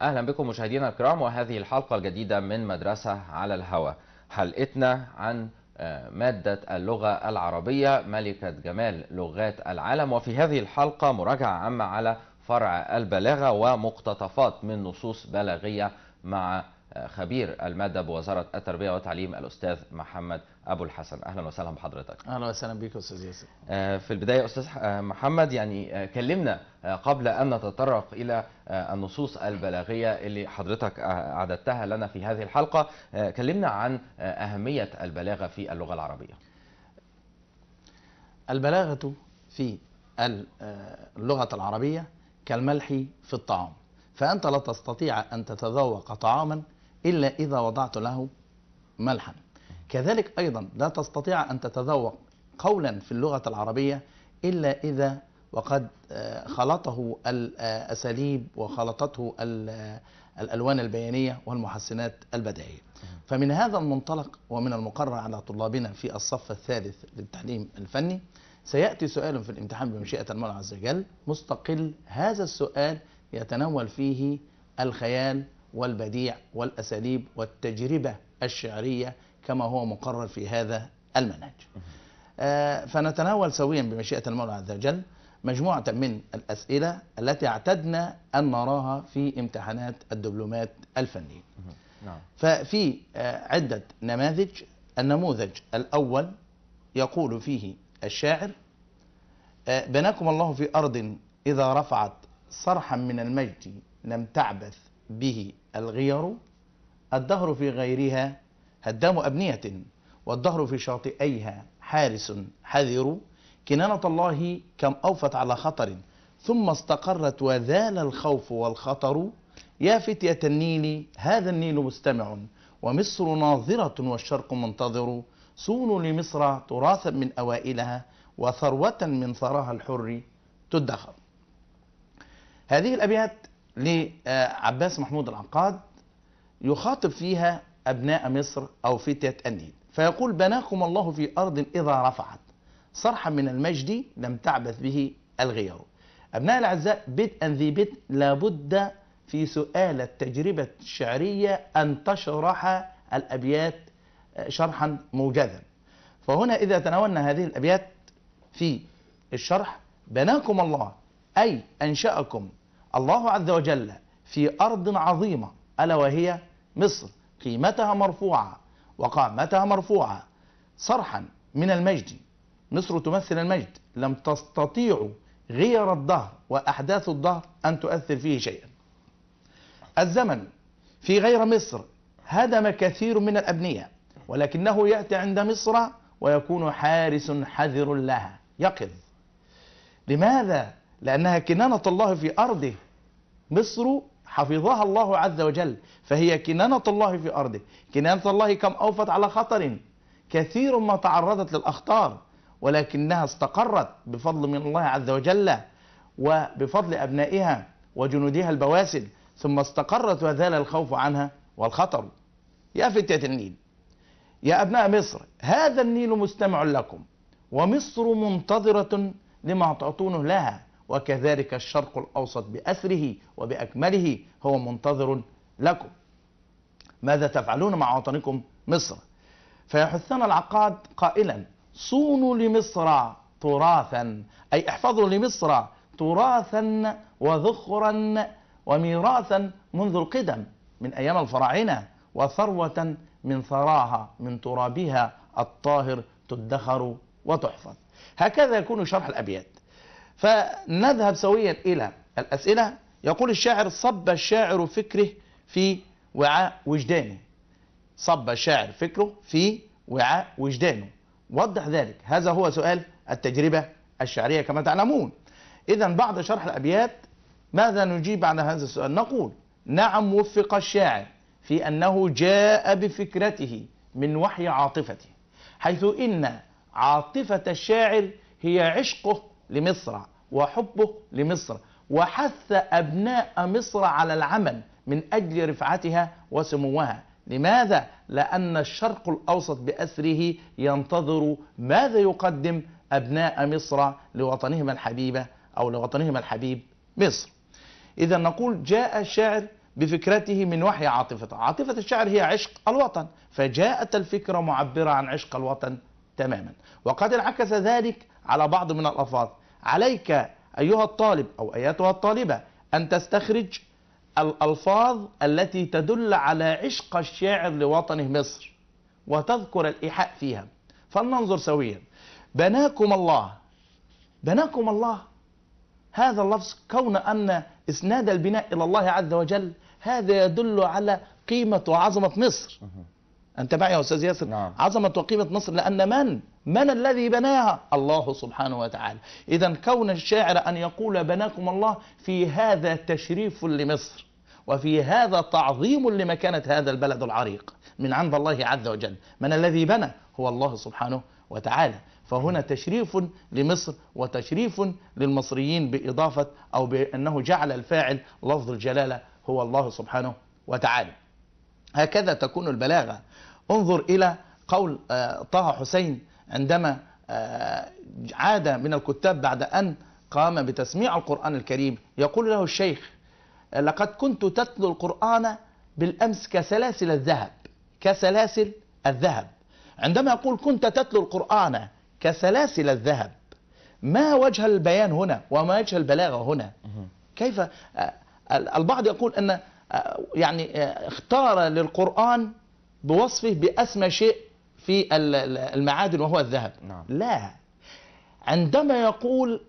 اهلا بكم مشاهدينا الكرام وهذه الحلقه الجديده من مدرسه على الهواء حلقتنا عن آه، مادة اللغة العربية ملكة جمال لغات العالم وفي هذه الحلقة مراجعة عامة على فرع البلاغة ومقتطفات من نصوص بلاغية مع آه، خبير المادة بوزارة التربية والتعليم الأستاذ محمد ابو الحسن اهلا وسهلا بحضرتك اهلا وسهلا بيك استاذ ياسر آه، في البدايه استاذ آه، محمد يعني آه، كلمنا قبل ان نتطرق الى النصوص البلاغيه اللي حضرتك اعددتها لنا في هذه الحلقه كلمنا عن اهميه البلاغه في اللغه العربيه البلاغه في اللغه العربيه كالملح في الطعام فانت لا تستطيع ان تتذوق طعاما الا اذا وضعت له ملحا كذلك أيضا لا تستطيع أن تتذوق قولا في اللغة العربية إلا إذا وقد آه، خلطه الأساليب آه، وخلطته آه، الألوان البيانية والمحسنات البدائية فمن هذا المنطلق ومن المقرر على طلابنا في الصف الثالث للتعليم الفني سيأتي سؤال في الامتحان بمشيئة المولى عز وجل مستقل هذا السؤال يتناول فيه الخيال والبديع والأساليب والتجربة الشعرية كما هو مقرر في هذا المنهج آه، فنتناول سويا بمشيئة المولى عز وجل مجموعة من الأسئلة التي اعتدنا أن نراها في امتحانات الدبلومات الفنية نعم. ففي آه، عدة نماذج النموذج الأول يقول فيه الشاعر آه، بناكم الله في أرض إذا رفعت صرحا من المجد لم تعبث به الغير الدهر في غيرها هدام أبنية والدهر في شاطئيها حارس حذر كنانة الله كم أوفت على خطر ثم استقرت وذال الخوف والخطر يا فتية النيل هذا النيل مستمع ومصر ناظرة والشرق منتظر صون لمصر تراثا من أوائلها وثروة من ثراها الحر تدخر هذه الأبيات لعباس محمود العقاد يخاطب فيها أبناء مصر أو فتية النيل فيقول بناكم الله في أرض إذا رفعت صرحا من المجد لم تعبث به الغيار أبناء الأعزاء بدءا ذي بدء لابد في سؤال التجربة الشعرية أن تشرح الأبيات آه، شرحا موجزا فهنا إذا تناولنا هذه الأبيات في الشرح بناكم الله أي أنشأكم الله عز وجل في أرض عظيمة ألا وهي مصر قيمتها مرفوعة وقامتها مرفوعة صرحا من المجد مصر تمثل المجد لم تستطيع غير الدهر وأحداث الدهر أن تؤثر فيه شيئا الزمن في غير مصر هدم كثير من الأبنية ولكنه يأتي عند مصر ويكون حارس حذر لها يقظ لماذا؟ لأنها كنانة الله في أرضه مصر حفظها الله عز وجل فهي كنانة الله في أرضه كنانة الله كم أوفت على خطر كثير ما تعرضت للأخطار ولكنها استقرت بفضل من الله عز وجل وبفضل أبنائها وجنودها البواسل ثم استقرت وزال الخوف عنها والخطر يا فتية النيل يا أبناء مصر هذا النيل مستمع لكم ومصر منتظرة لما تعطونه لها وكذلك الشرق الأوسط بأسره وبأكمله هو منتظر لكم ماذا تفعلون مع وطنكم مصر فيحثنا العقاد قائلا صونوا لمصر تراثا أي احفظوا لمصر تراثا وذخرا وميراثا منذ القدم من أيام الفراعنة وثروة من ثراها من ترابها الطاهر تدخر وتحفظ هكذا يكون شرح الأبيات فنذهب سويا إلى الأسئلة يقول الشاعر صب الشاعر فكره في وعاء وجدانه صب الشاعر فكره في وعاء وجدانه وضح ذلك هذا هو سؤال التجربة الشعرية كما تعلمون إذا بعد شرح الأبيات ماذا نجيب عن هذا السؤال نقول نعم وفق الشاعر في أنه جاء بفكرته من وحي عاطفته حيث إن عاطفة الشاعر هي عشقه لمصر وحبه لمصر وحث أبناء مصر على العمل من أجل رفعتها وسموها لماذا؟ لأن الشرق الأوسط بأسره ينتظر ماذا يقدم أبناء مصر لوطنهما الحبيبة أو لوطنهما الحبيب مصر إذا نقول جاء الشاعر بفكرته من وحي عاطفته عاطفة الشعر هي عشق الوطن فجاءت الفكرة معبرة عن عشق الوطن تماما وقد انعكس ذلك على بعض من الألفاظ عليك أيها الطالب أو أيتها الطالبة أن تستخرج الألفاظ التي تدل على عشق الشاعر لوطنه مصر وتذكر الإيحاء فيها فلننظر سويا بناكم الله بناكم الله هذا اللفظ كون أن إسناد البناء إلى الله عز وجل هذا يدل على قيمة وعظمة مصر انت معي يا استاذ ياسر نعم. عظمه وقيمه مصر لان من من الذي بناها الله سبحانه وتعالى اذا كون الشاعر ان يقول بناكم الله في هذا تشريف لمصر وفي هذا تعظيم لمكانه هذا البلد العريق من عند الله عز وجل من الذي بنى هو الله سبحانه وتعالى فهنا تشريف لمصر وتشريف للمصريين بإضافة أو بأنه جعل الفاعل لفظ الجلالة هو الله سبحانه وتعالى هكذا تكون البلاغة انظر إلى قول آه، طه حسين عندما آه، عاد من الكتاب بعد أن قام بتسميع القرآن الكريم يقول له الشيخ لقد كنت تتلو القرآن بالأمس كسلاسل الذهب كسلاسل الذهب عندما يقول كنت تتلو القرآن كسلاسل الذهب ما وجه البيان هنا وما وجه البلاغة هنا كيف آه، البعض يقول أن يعني اختار للقرآن بوصفه بأسمى شيء في المعادن وهو الذهب نعم. لا عندما يقول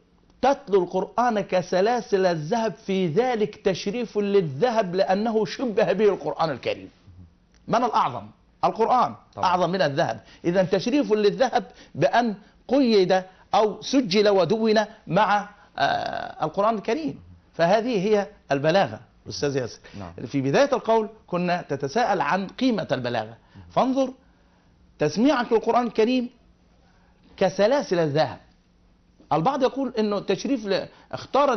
تتلو القرآن كسلاسل الذهب في ذلك تشريف للذهب لأنه شبه به القرآن الكريم من الأعظم؟ القرآن طبعا. أعظم من الذهب إذا تشريف للذهب بأن قيد أو سجل ودون مع آه، القرآن الكريم فهذه هي البلاغة الاستاذ ياسر نعم. في بدايه القول كنا تتساءل عن قيمه البلاغه فانظر تسميعك للقران الكريم كسلاسل الذهب البعض يقول انه تشريف اختار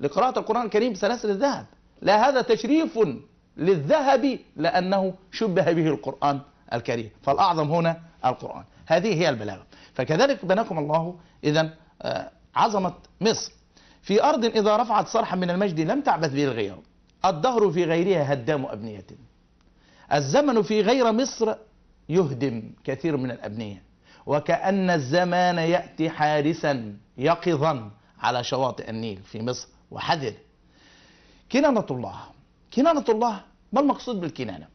لقراءه القران الكريم سلاسل الذهب لا هذا تشريف للذهب لانه شبه به القران الكريم فالاعظم هنا القران هذه هي البلاغه فكذلك بناكم الله اذا آه، عظمه مصر في أرض إذا رفعت صرحا من المجد لم تعبث به الغير الدهر في غيرها هدام أبنية الزمن في غير مصر يهدم كثير من الأبنية وكأن الزمان يأتي حارسا يقظا على شواطئ النيل في مصر وحذر كنانة الله كنانة الله ما المقصود بالكنانة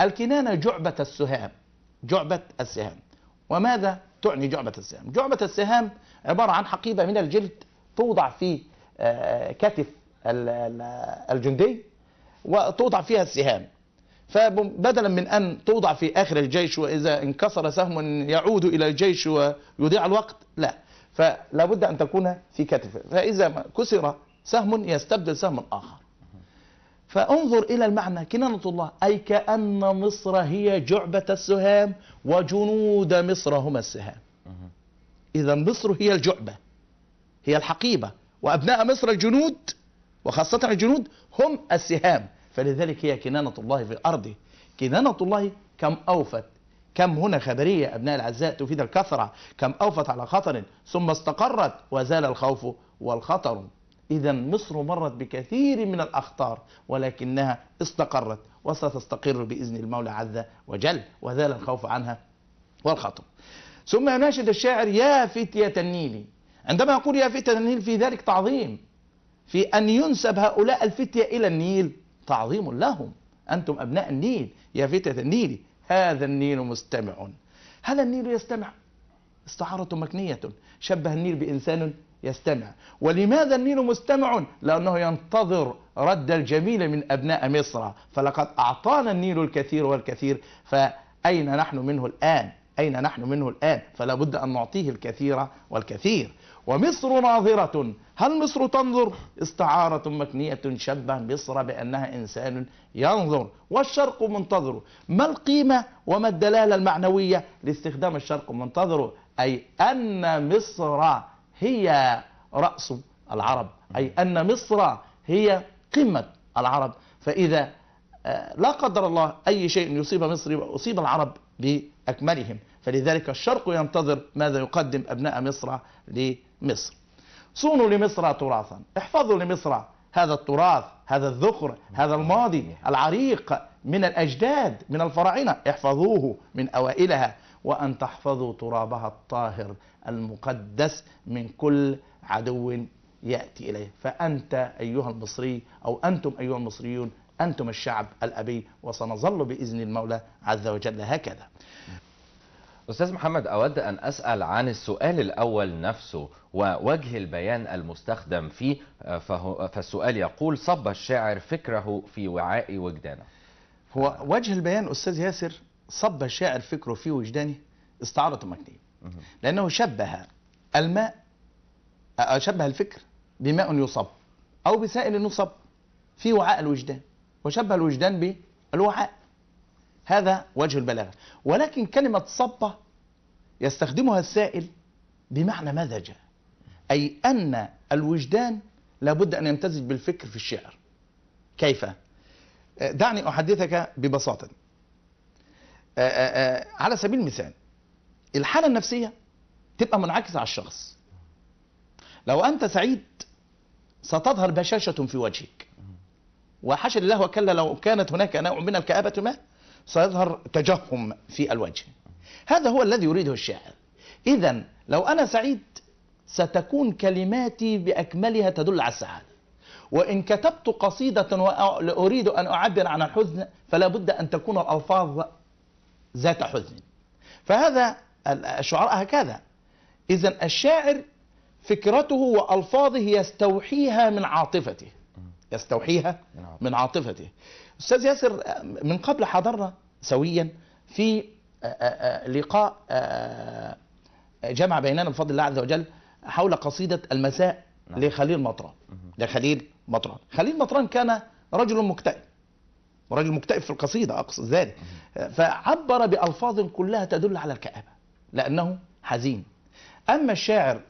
الكنانة جعبة السهام جعبة السهام وماذا تعني جعبة السهام جعبة السهام عبارة عن حقيبة من الجلد توضع في آه، كتف الجندي وتوضع فيها السهام فبدلا من أن توضع في آخر الجيش وإذا انكسر سهم يعود إلى الجيش ويضيع الوقت لا فلا بد أن تكون في كتفه فإذا كسر سهم يستبدل سهم آخر فانظر إلى المعنى كنانة الله أي كأن مصر هي جعبة السهام وجنود مصر هم السهام إذا مصر هي الجعبة هي الحقيبة وأبناء مصر الجنود وخاصة الجنود هم السهام فلذلك هي كنانة الله في أرضه كنانة الله كم أوفت كم هنا خبرية أبناء العزاء تفيد الكثرة كم أوفت على خطر ثم استقرت وزال الخوف والخطر إذا مصر مرت بكثير من الأخطار ولكنها استقرت وستستقر بإذن المولى عز وجل وزال الخوف عنها والخطر ثم يناشد الشاعر يا فتية النيل عندما يقول يا فتية النيل في ذلك تعظيم في أن ينسب هؤلاء الفتية إلى النيل تعظيم لهم أنتم أبناء النيل يا فتية النيل هذا النيل مستمع هل النيل يستمع استعارة مكنية شبه النيل بإنسان يستمع ولماذا النيل مستمع لأنه ينتظر رد الجميل من أبناء مصر فلقد أعطانا النيل الكثير والكثير فأين نحن منه الآن أين نحن منه الآن فلا بد أن نعطيه الكثير والكثير ومصر ناظرة هل مصر تنظر استعارة مكنية شبه مصر بأنها إنسان ينظر والشرق منتظر ما القيمة وما الدلالة المعنوية لاستخدام الشرق منتظر أي أن مصر هي رأس العرب أي أن مصر هي قمة العرب فإذا آه، لا قدر الله أي شيء يصيب مصر أصيب العرب ب أكملهم فلذلك الشرق ينتظر ماذا يقدم أبناء مصر لمصر صونوا لمصر تراثا احفظوا لمصر هذا التراث هذا الذخر هذا الماضي العريق من الأجداد من الفراعنة احفظوه من أوائلها وأن تحفظوا ترابها الطاهر المقدس من كل عدو يأتي إليه فأنت أيها المصري أو أنتم أيها المصريون أنتم الشعب الأبي وسنظل بإذن المولى عز وجل هكذا أستاذ محمد أود أن أسأل عن السؤال الأول نفسه ووجه البيان المستخدم فيه فهو فالسؤال يقول صب الشاعر فكره في وعاء وجدانه هو وجه البيان أستاذ ياسر صب الشاعر فكره في وجدانه استعارة مكنية لأنه شبه الماء شبه الفكر بماء يصب أو بسائل يصب في وعاء الوجدان وشبه الوجدان بالوعاء هذا وجه البلاغة ولكن كلمة صبة يستخدمها السائل بمعنى مزج أي أن الوجدان لابد أن يمتزج بالفكر في الشعر كيف؟ أه، دعني أحدثك ببساطة أه، أه، على سبيل المثال الحالة النفسية تبقى منعكسة على الشخص لو أنت سعيد ستظهر بشاشة في وجهك وحاشا لله وكلا لو كانت هناك نوع من الكآبة ما سيظهر تجهم في الوجه هذا هو الذي يريده الشاعر إذا لو أنا سعيد ستكون كلماتي بأكملها تدل على السعادة وإن كتبت قصيدة وأريد أن أعبر عن الحزن فلا بد أن تكون الألفاظ ذات حزن فهذا الشعراء هكذا إذا الشاعر فكرته وألفاظه يستوحيها من عاطفته يستوحيها نعم. من عاطفته أستاذ ياسر من قبل حضرنا سويا في آه، آه، آه، لقاء جمع بيننا بفضل الله عز وجل حول قصيدة المساء نعم. لخليل مطران لخليل مطران خليل مطران كان رجل مكتئب ورجل مكتئب في القصيدة أقصد ذلك فعبر بألفاظ كلها تدل على الكآبة لأنه حزين أما الشاعر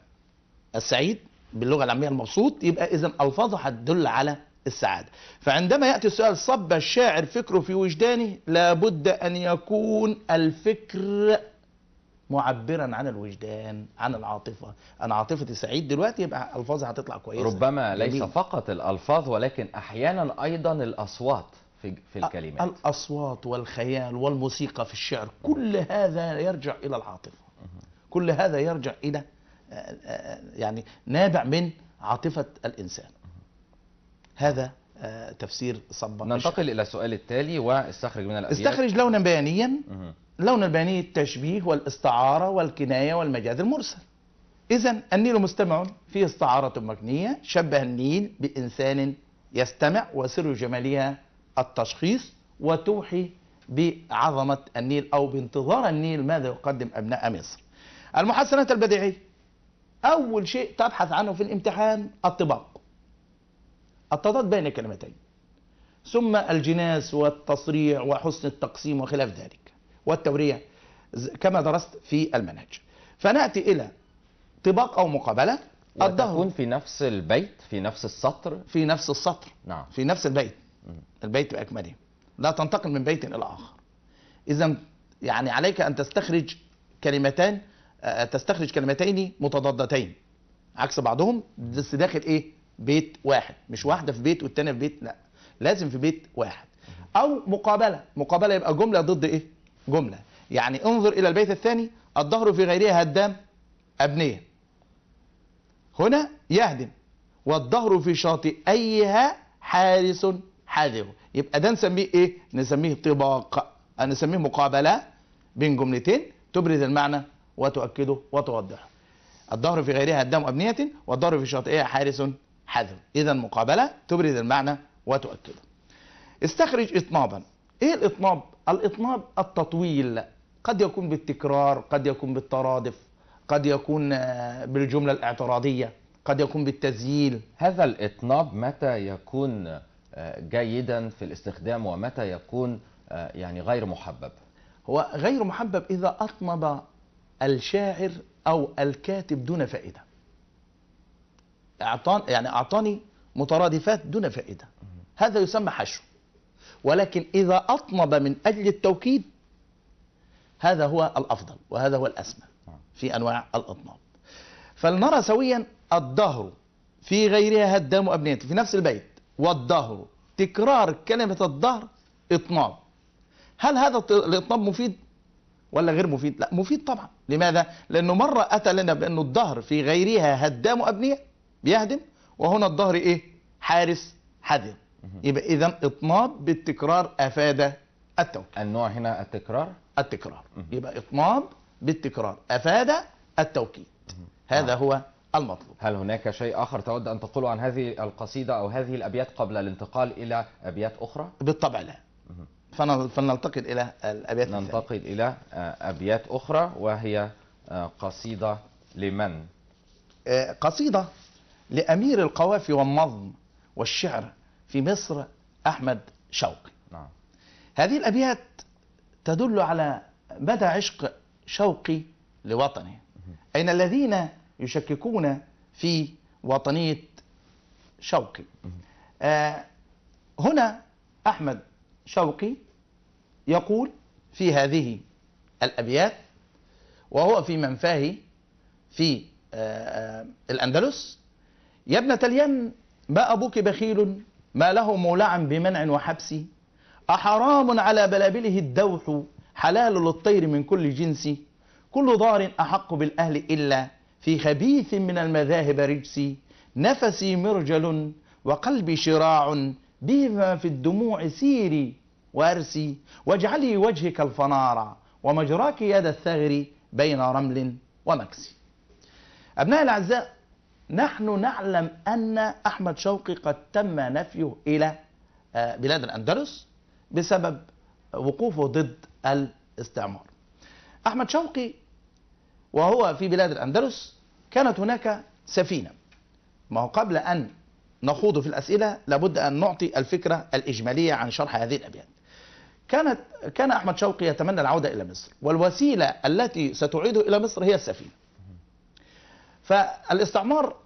السعيد باللغة العامية المبسوط يبقى إذا ألفاظه هتدل على السعادة فعندما يأتي السؤال صب الشاعر فكره في وجدانه لابد أن يكون الفكر معبرا عن الوجدان عن العاطفة أنا عاطفتي سعيد دلوقتي يبقى ألفاظي هتطلع كويسة ربما ليس جميل. فقط الألفاظ ولكن أحيانا أيضا الأصوات في, في الكلمات الأصوات والخيال والموسيقى في الشعر كل هذا يرجع إلى العاطفة كل هذا يرجع إلى يعني نابع من عاطفة الإنسان هذا آه، تفسير صبا ننتقل الى السؤال التالي واستخرج من الابيات استخرج لونا بيانيا لون البياني التشبيه والاستعاره والكنايه والمجاز المرسل اذا النيل مستمع فيه استعاره مكنيه شبه النيل بانسان يستمع وسر جمالها التشخيص وتوحي بعظمه النيل او بانتظار النيل ماذا يقدم ابناء مصر المحسنات البديعيه اول شيء تبحث عنه في الامتحان الطباق التضاد بين الكلمتين ثم الجناس والتصريع وحسن التقسيم وخلاف ذلك والتورية كما درست في المنهج فنأتي إلى طباق أو مقابلة الدهر وتكون في نفس البيت في نفس السطر في نفس السطر نعم في نفس البيت البيت بأكمله لا تنتقل من بيت إلى آخر إذا يعني عليك أن تستخرج كلمتان آه، تستخرج كلمتين متضادتين عكس بعضهم بس داخل إيه بيت واحد مش واحده في بيت والتانيه في بيت لا لازم في بيت واحد او مقابله مقابله يبقى جمله ضد ايه جمله يعني انظر الى البيت الثاني الظهر في غيره هدام ابنيه هنا يهدم والظهر في شاطئيها حارس حذر يبقى ده نسميه ايه نسميه طباق نسميه مقابله بين جملتين تبرز المعنى وتؤكده وتوضحه الظهر في غيرها الدم أبنية والظهر في شاطئها حارس حذر إذا مقابلة تبرز المعنى وتؤكده استخرج إطنابا إيه الإطناب؟ الإطناب التطويل قد يكون بالتكرار قد يكون بالترادف قد يكون آه، بالجملة الاعتراضية قد يكون بالتزييل هذا الإطناب متى يكون آه، جيدا في الاستخدام ومتى يكون آه، يعني غير محبب هو غير محبب إذا أطنب الشاعر أو الكاتب دون فائدة اعطان يعني اعطاني مترادفات دون فائده هذا يسمى حشو ولكن اذا اطنب من اجل التوكيد هذا هو الافضل وهذا هو الاسمى في انواع الاطناب فلنرى سويا الدهر في غيرها هدام ابنيته في نفس البيت والدهر تكرار كلمه الدهر اطناب هل هذا الاطناب مفيد ولا غير مفيد لا مفيد طبعا لماذا لانه مره اتى لنا بانه الدهر في غيرها هدام ابنيه بيهدم وهنا الظهر ايه حارس حذر يبقى اذا اطناب بالتكرار افاد التوكيد النوع هنا التكرار التكرار يبقى اطناب بالتكرار افاد التوكيد هذا نعم. هو المطلوب هل هناك شيء آخر تود أن تقوله عن هذه القصيدة أو هذه الأبيات قبل الانتقال إلى أبيات أخرى؟ بالطبع لا فنلتقد إلى الأبيات ننتقل إلى أبيات أخرى وهي آه، قصيدة لمن؟ آه، قصيدة لأمير القوافي والنظم والشعر في مصر أحمد شوقي نعم. هذه الأبيات تدل على مدى عشق شوقي لوطنه أين الذين يشككون في وطنية شوقي آه هنا أحمد شوقي يقول في هذه الأبيات وهو في منفاه في آه, آه، الأندلس يا ابنة اليم ما أبوك بخيل ما له مولع بمنع وحبس أحرام على بلابله الدوح حلال للطير من كل جنس كل ضار أحق بالأهل إلا في خبيث من المذاهب رجسي نفسي مرجل وقلبي شراع بما في الدموع سيري وأرسي واجعلي وجهك الفنارة ومجراك يد الثغر بين رمل ومكس أبناء الأعزاء نحن نعلم أن أحمد شوقي قد تم نفيه إلى آه، بلاد الأندلس بسبب وقوفه ضد الاستعمار أحمد شوقي وهو في بلاد الأندلس كانت هناك سفينة ما هو قبل أن نخوض في الأسئلة لابد أن نعطي الفكرة الإجمالية عن شرح هذه الأبيات كانت كان أحمد شوقي يتمنى العودة إلى مصر والوسيلة التي ستعيده إلى مصر هي السفينة فالاستعمار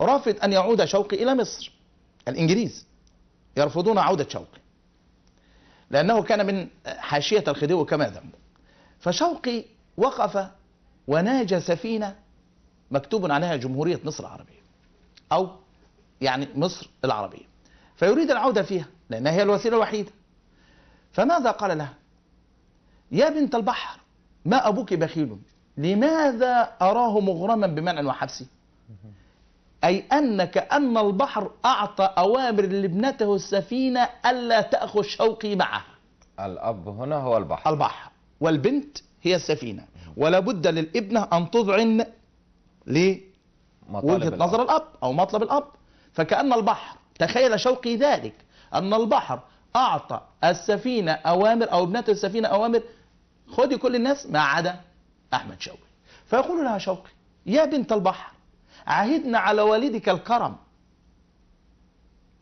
رافض أن يعود شوقي إلى مصر الإنجليز يرفضون عودة شوقي لأنه كان من حاشية الخديوي كما ذم فشوقي وقف وناجى سفينة مكتوب عليها جمهورية مصر العربية أو يعني مصر العربية فيريد العودة فيها لأنها هي الوسيلة الوحيدة فماذا قال لها يا بنت البحر ما أبوك بخيل لماذا أراه مغرما بمنع وحبسي أي أن كأن البحر أعطى أوامر لابنته السفينة ألا تأخذ شوقي معها الأب هنا هو البحر البحر والبنت هي السفينة ولا بد للابنة أن تذعن لوجهة وجهة نظر الأب أو مطلب الأب فكأن البحر تخيل شوقي ذلك أن البحر أعطى السفينة أوامر أو ابنة السفينة أوامر خذي كل الناس ما عدا أحمد شوقي فيقول لها شوقي يا بنت البحر عهدنا على والدك الكرم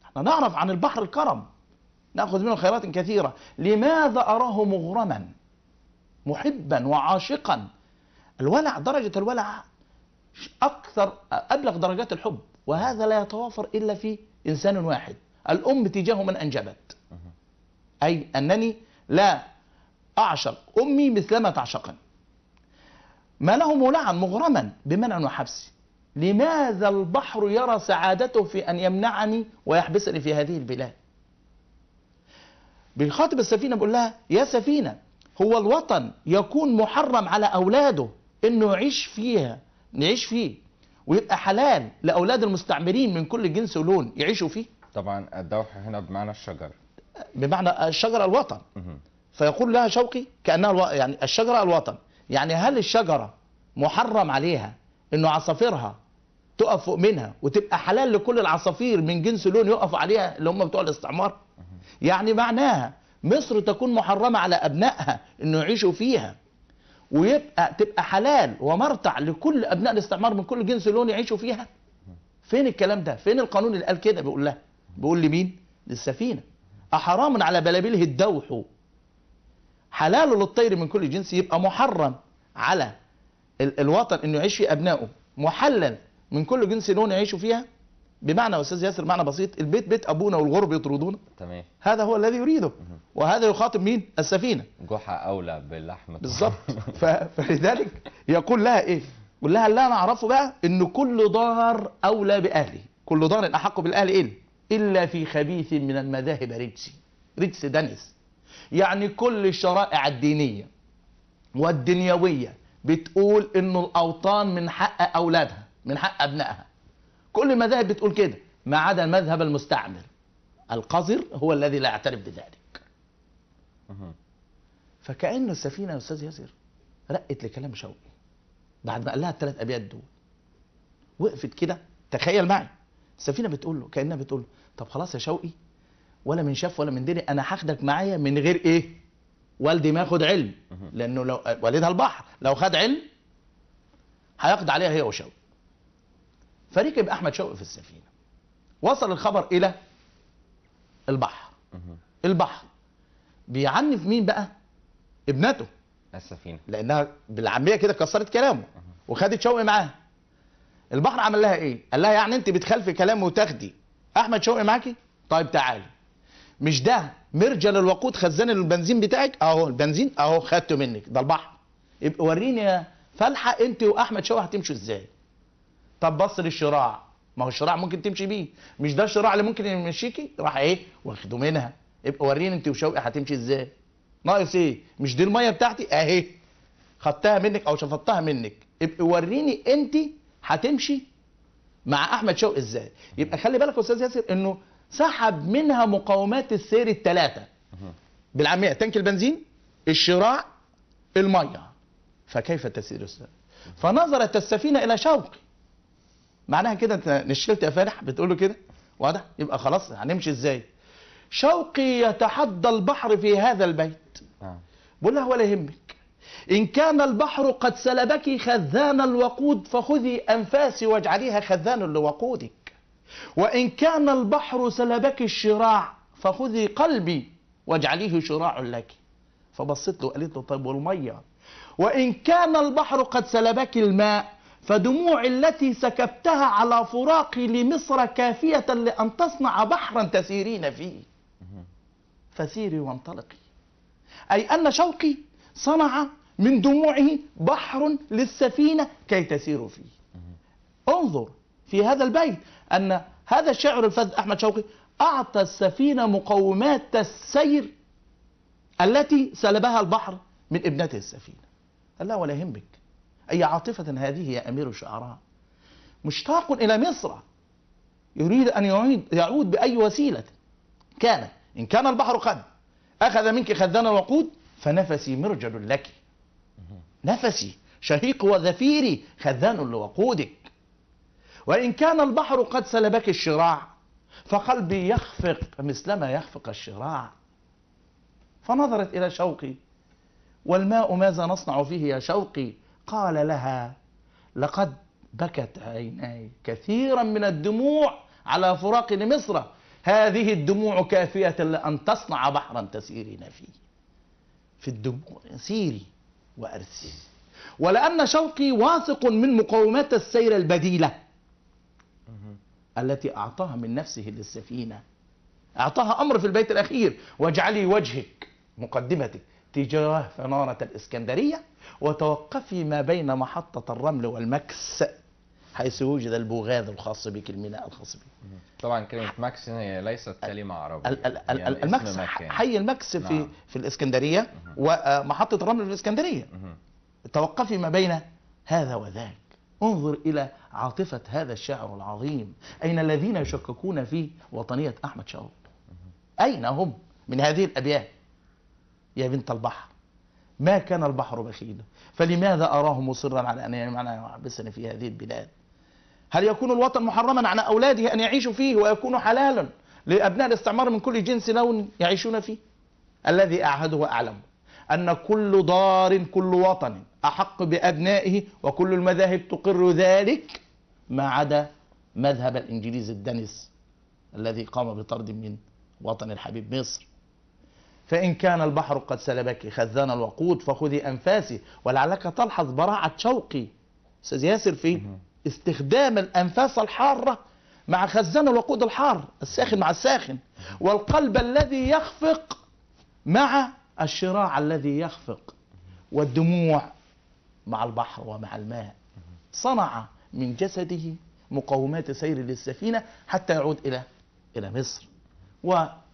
احنا نعرف عن البحر الكرم ناخذ منه خيرات كثيره لماذا اراه مغرما محبا وعاشقا الولع درجه الولع اكثر ابلغ درجات الحب وهذا لا يتوافر الا في انسان واحد الام تجاه من انجبت اي انني لا اعشق امي مثلما تعشقني ما له مولعا مغرما بمنع وحبس لماذا البحر يرى سعادته في أن يمنعني ويحبسني في هذه البلاد بيخاطب السفينة بيقول لها يا سفينة هو الوطن يكون محرم على أولاده إنه يعيش فيها نعيش فيه ويبقى حلال لأولاد المستعمرين من كل جنس ولون يعيشوا فيه طبعا الدوحة هنا بمعنى الشجر بمعنى الشجرة الوطن فيقول لها شوقي كأنها الو... يعني الشجرة الوطن يعني هل الشجرة محرم عليها إنه عصافيرها تقف فوق منها وتبقى حلال لكل العصافير من جنس لون يقفوا عليها اللي هم بتوع الاستعمار يعني معناها مصر تكون محرمة على أبنائها أنه يعيشوا فيها ويبقى تبقى حلال ومرتع لكل أبناء الاستعمار من كل جنس لون يعيشوا فيها فين الكلام ده فين القانون اللي قال كده بيقول لها بيقول لمين للسفينة أحرام على بلابله الدوح حلال للطير من كل جنس يبقى محرم على الوطن انه يعيش فيه ابنائه محلل من كل جنس لون يعيشوا فيها بمعنى يا استاذ ياسر معنى بسيط البيت بيت ابونا والغرب يطردونا تمام هذا هو الذي يريده وهذا يخاطب مين السفينه جحا اولى باللحمه بالظبط ف... فلذلك يقول لها ايه يقول لها اللي انا اعرفه بقى ان كل دار اولى باهله كل دار احق بالاهل ايه الا في خبيث من المذاهب رجسي رجس دنس يعني كل الشرائع الدينيه والدنيويه بتقول ان الاوطان من حق اولادها من حق ابنائها كل المذاهب بتقول كده ما عدا المذهب المستعمر القذر هو الذي لا يعترف بذلك فكأن السفينة يا أستاذ ياسر رقت لكلام شوقي بعد ما قال لها الثلاث أبيات دول وقفت كده تخيل معي السفينة بتقول له كأنها بتقول له طب خلاص يا شوقي ولا من شاف ولا من دري أنا هاخدك معايا من غير إيه والدي ما ياخد علم لأنه لو والدها البحر لو خد علم هيقضي عليها هي وشوقي فركب احمد شوقي في السفينه وصل الخبر الى البحر البحر بيعنف مين بقى ابنته السفينه لانها بالعاميه كده كسرت كلامه وخدت شوقي معاها البحر عمل لها ايه قال لها يعني انت بتخالفي كلامه وتاخدي احمد شوقي معاكي طيب تعالي مش ده مرجل الوقود خزان البنزين بتاعك اهو البنزين اهو خدته منك ده البحر يبقى وريني يا فالحه انت واحمد شوقي هتمشوا ازاي طب بص للشراع ما هو الشراع ممكن تمشي بيه مش ده الشراع اللي ممكن يمشيكي راح ايه واخده منها ابقى وريني انت وشوقي هتمشي ازاي ناقص ايه مش دي الميه بتاعتي اهي خدتها منك او شفطتها منك ابقى وريني انت هتمشي مع احمد شوقي ازاي يبقى خلي بالك يا استاذ ياسر انه سحب منها مقاومات السير الثلاثه بالعاميه تانك البنزين الشراع الميه فكيف تسير السفينه فنظرت السفينه الى شوقي معناها كده انت نشلت يا فرح بتقول له كده واضح يبقى خلاص هنمشي ازاي شوقي يتحدى البحر في هذا البيت آه. بقول لها ولا يهمك إن كان البحر قد سلبك خذان الوقود فخذي أنفاسي واجعليها خذان لوقودك وإن كان البحر سلبك الشراع فخذي قلبي واجعليه شراع لك فبصيت له قالت له طيب والمية وإن كان البحر قد سلبك الماء فدموعي التي سكبتها على فراقي لمصر كافية لأن تصنع بحرا تسيرين فيه فسيري وانطلقي أي أن شوقي صنع من دموعه بحر للسفينة كي تسير فيه انظر في هذا البيت أن هذا الشاعر الفذ أحمد شوقي أعطى السفينة مقومات السير التي سلبها البحر من ابنته السفينة قال لا ولا يهمك أي عاطفة هذه يا أمير الشعراء مشتاق إلى مصر يريد أن يعود, يعود بأي وسيلة كان إن كان البحر قد أخذ منك خذان الوقود فنفسي مرجل لك نفسي شهيق وزفيري خذان لوقودك وإن كان البحر قد سلبك الشراع فقلبي يخفق مثلما يخفق الشراع فنظرت إلى شوقي والماء ماذا نصنع فيه يا شوقي قال لها لقد بكت عيناي كثيرا من الدموع على فراق لمصر هذه الدموع كافية لأن تصنع بحرا تسيرين فيه في الدموع سيري وأرسي ولأن شوقي واثق من مقومات السير البديلة التي أعطاها من نفسه للسفينة أعطاها أمر في البيت الأخير واجعلي وجهك مقدمتك تجاه فنارة الإسكندرية وتوقفي ما بين محطة الرمل والمكس حيث يوجد البوغاذ الخاص بك الميناء الخاص بك طبعا كلمة مكس هي ليست كلمة عربية ال ال يعني ال يعني المكس حي المكس في نعم. في الإسكندرية ومحطة آه، الرمل في الإسكندرية توقفي ما بين هذا وذاك انظر إلى عاطفة هذا الشاعر العظيم أين الذين يشككون في وطنية أحمد شوقي أين هم من هذه الأبيات يا بنت البحر ما كان البحر بخيلا فلماذا أراه مصرا على أن يحبسني في هذه البلاد هل يكون الوطن محرما على أولاده أن يعيشوا فيه ويكون حلالا لأبناء الاستعمار من كل جنس لون يعيشون فيه الذي أعهده وأعلمه أن كل دار كل وطن أحق بأبنائه وكل المذاهب تقر ذلك ما عدا مذهب الإنجليز الدنس الذي قام بطرد من وطن الحبيب مصر فإن كان البحر قد سلبك خزان الوقود فخذي أنفاسي ولعلك تلحظ براعة شوقي أستاذ ياسر في استخدام الأنفاس الحارة مع خزان الوقود الحار الساخن مع الساخن والقلب الذي يخفق مع الشراع الذي يخفق والدموع مع البحر ومع الماء صنع من جسده مقومات سير للسفينة حتى يعود إلى إلى مصر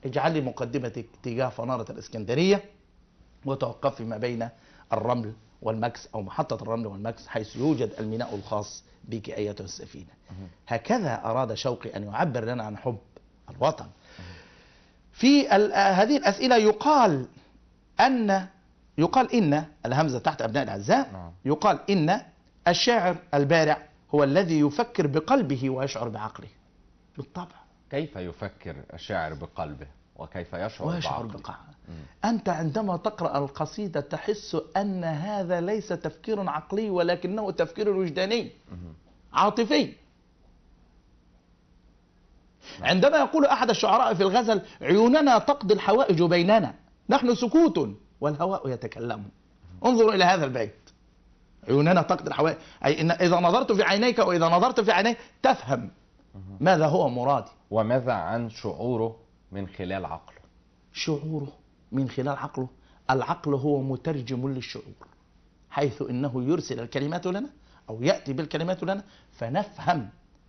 اجعلي مقدمتك تجاه فنارة الإسكندرية وتوقفي ما بين الرمل والمكس أو محطة الرمل والمكس حيث يوجد الميناء الخاص بك أيتها السفينة هكذا أراد شوقي أن يعبر لنا عن حب الوطن في هذه الأسئلة يقال أن يقال إن الهمزة تحت أبناء الأعزاء نعم. يقال إن الشاعر البارع هو الذي يفكر بقلبه ويشعر بعقله بالطبع كيف يفكر الشاعر بقلبه وكيف يشعر ويشعر بعقله أنت عندما تقرأ القصيدة تحس أن هذا ليس تفكير عقلي ولكنه تفكير وجداني عاطفي نعم. عندما يقول أحد الشعراء في الغزل عيوننا تقضي الحوائج بيننا نحن سكوت والهواء يتكلم انظروا إلى هذا البيت عيوننا تقضي الحوائج أي إن إذا نظرت في عينيك وإذا نظرت في عينيك تفهم ماذا هو مرادي وماذا عن شعوره من خلال عقله شعوره من خلال عقله العقل هو مترجم للشعور حيث انه يرسل الكلمات لنا او ياتي بالكلمات لنا فنفهم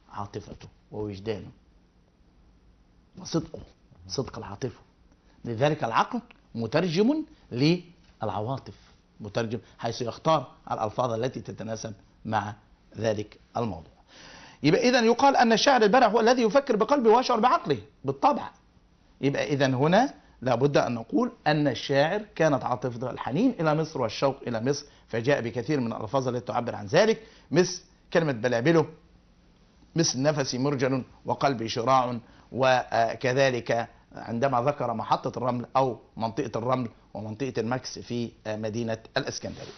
عاطفته ووجدانه وصدقه صدق العاطفه لذلك العقل مترجم للعواطف مترجم حيث يختار الالفاظ التي تتناسب مع ذلك الموضوع يبقى إذا يقال أن الشاعر البارع هو الذي يفكر بقلبه ويشعر بعقله بالطبع يبقى إذا هنا لابد أن نقول أن الشاعر كانت عاطفته الحنين إلى مصر والشوق إلى مصر فجاء بكثير من الألفاظ التي تعبر عن ذلك مثل كلمة بلابله مثل نفسي مرجل وقلبي شراع وكذلك عندما ذكر محطة الرمل أو منطقة الرمل ومنطقة المكس في مدينة الإسكندرية